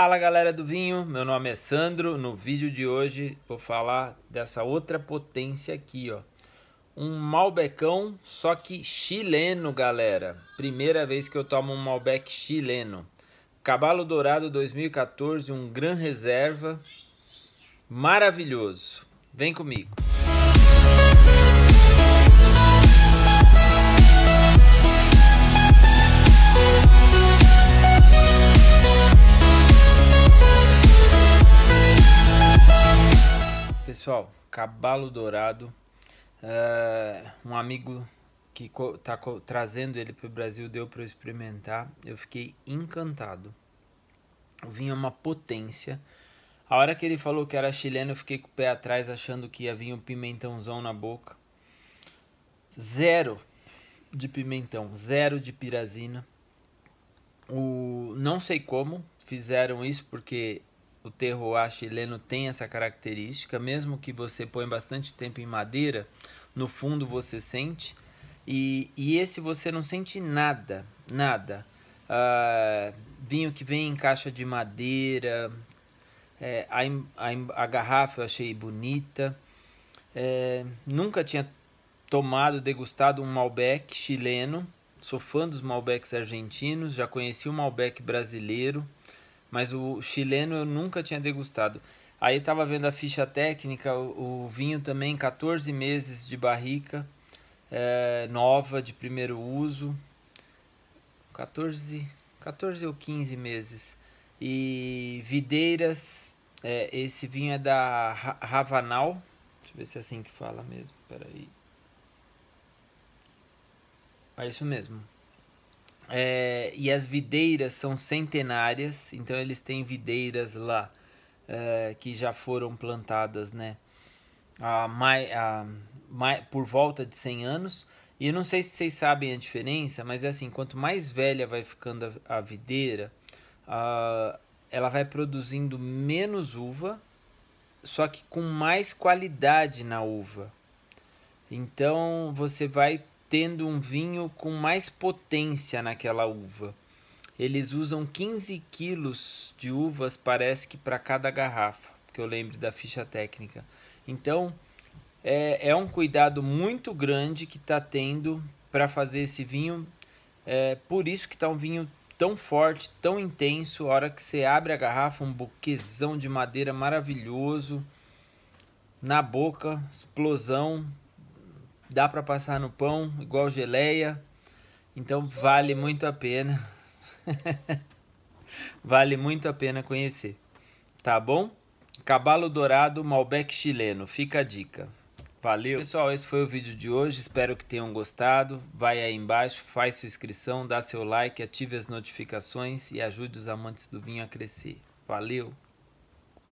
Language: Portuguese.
Fala galera do vinho, meu nome é Sandro. No vídeo de hoje vou falar dessa outra potência aqui, ó. Um Malbecão, só que chileno, galera. Primeira vez que eu tomo um Malbec chileno. Cabalo Dourado 2014, um Gran Reserva. Maravilhoso. Vem comigo. pessoal, Cabalo Dourado, uh, um amigo que tá trazendo ele para o Brasil deu para eu experimentar. Eu fiquei encantado. O vinho é uma potência. A hora que ele falou que era chileno, eu fiquei com o pé atrás achando que ia vir um pimentãozão na boca. Zero de pimentão, zero de pirazina. O não sei como fizeram isso porque o terroir chileno tem essa característica, mesmo que você põe bastante tempo em madeira, no fundo você sente. E, e esse você não sente nada, nada. Ah, vinho que vem em caixa de madeira, é, a, a, a, garrafa eu achei bonita. É, nunca tinha tomado, degustado um Malbec chileno. Sou fã dos Malbecs argentinos, já conheci o Malbec brasileiro mas o chileno eu nunca tinha degustado. Aí estava vendo a ficha técnica, o, o, vinho também 14 meses de barrica, é, nova, de primeiro uso, 14, 14 ou 15 meses. E videiras, é, esse vinho é da Ravanal, deixa eu ver se é assim que fala mesmo, peraí. É isso mesmo, é, e as videiras são centenárias, então eles têm videiras lá é, que já foram plantadas né, mai, mai, por volta de 100 anos. E eu não sei se vocês sabem a diferença, mas é assim: quanto mais velha vai ficando a, a videira, a, ela vai produzindo menos uva, só que com mais qualidade na uva. Então você vai tendo um vinho com mais potência naquela uva. Eles usam 15 quilos de uvas, parece que para cada garrafa, que eu lembro da ficha técnica. Então, é, é um cuidado muito grande que está tendo para fazer esse vinho. É por isso que está um vinho tão forte, tão intenso. A hora que você abre a garrafa, um buquezão de madeira maravilhoso. Na boca, explosão, dá para passar no pão, igual geleia. Então vale muito a pena. vale muito a pena conhecer. Tá bom? Cabalo Dourado Malbec Chileno. Fica a dica. Valeu. Pessoal, esse foi o vídeo de hoje. Espero que tenham gostado. Vai aí embaixo, faz sua inscrição, dá seu like, ative as notificações e ajude os amantes do vinho a crescer. Valeu!